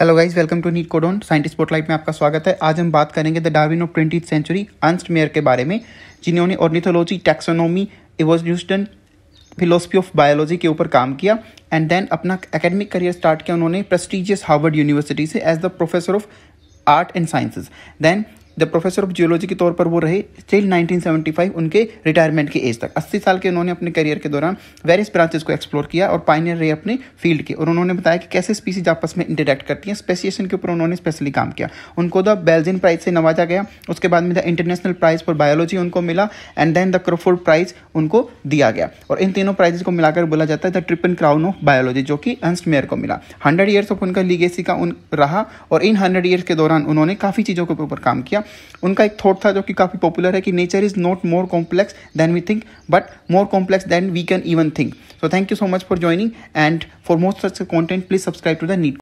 hello guys welcome to NEET codon scientist spotlight में आपका स्वागत है आज हम बात करेंगे the Darwin of twenty century Ernst Mayr के बारे में जिन्होंने ornithology taxonomy evolution philosophy of biology के ऊपर काम किया एंड देन अपना एकेडमिक करियर स्टार्ट किया उन्होंने प्रेस्टिजियस हार्वर्ड यूनिवर्सिटी से as the professor of art and sciences then the professor of geology के तौर पर वो रहे स्टिल 1975 उनके रिटायरमेंट की एज तक 80 साल के उन्होंने अपने करियर के दौरान वेरियस ब्रांचेस को एक्सप्लोर किया और पाइनियर रहे अपने फील्ड के और उन्होंने बताया कि कैसे स्पीसीज आपस में इंटरेक्ट करती हैं स्पेसिएशन के ऊपर उन्होंने स्पेशली काम किया उनको द बेल्जियन प्राइज से नवाजा गया उसके बाद में the international prize for biology उनको मिला and then the Crafoord prize उनको दिया गया और इन तीनों प्राइजेस को मिलाकर बोला जाता है the triple crown of biology जो कि अंस्ट मेयर को मिला हंड्रेड ईयर्स ऑफ उनका लीगेसी का उन रहा और इन हंड्रेड ईयर्स के दौरान उन्होंने काफ़ी चीज़ों के ऊपर काम किया उनका एक थॉट था जो कि काफ़ी पॉपुलर है कि nature is not more complex than we think but more complex than we can even think so thank you so much for joining and for most such content please subscribe to the NEET